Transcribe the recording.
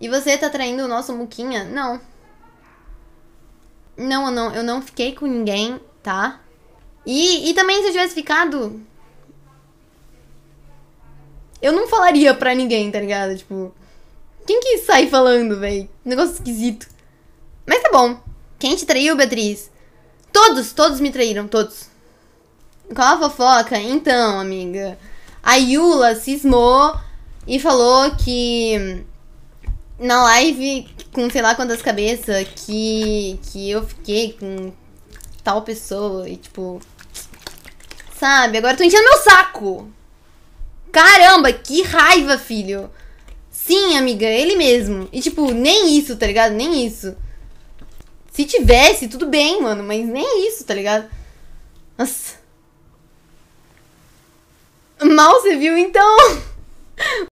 E você tá traindo o nosso Muquinha? Não. Não, eu não, eu não fiquei com ninguém, tá? E, e também se eu tivesse ficado. Eu não falaria pra ninguém, tá ligado? Tipo. Quem que sai falando, velho? Negócio esquisito. Mas tá bom. Quem te traiu, Beatriz? Todos, todos me traíram, todos. Qual a fofoca? Então, amiga. A Yula cismou e falou que na live com sei lá quantas cabeças que, que eu fiquei com tal pessoa e tipo. Sabe? Agora tô enchendo meu saco! Caramba, que raiva, filho! Sim, amiga, ele mesmo. E tipo, nem isso, tá ligado? Nem isso. Se tivesse, tudo bem, mano, mas nem isso, tá ligado? Nossa. Mal você viu então?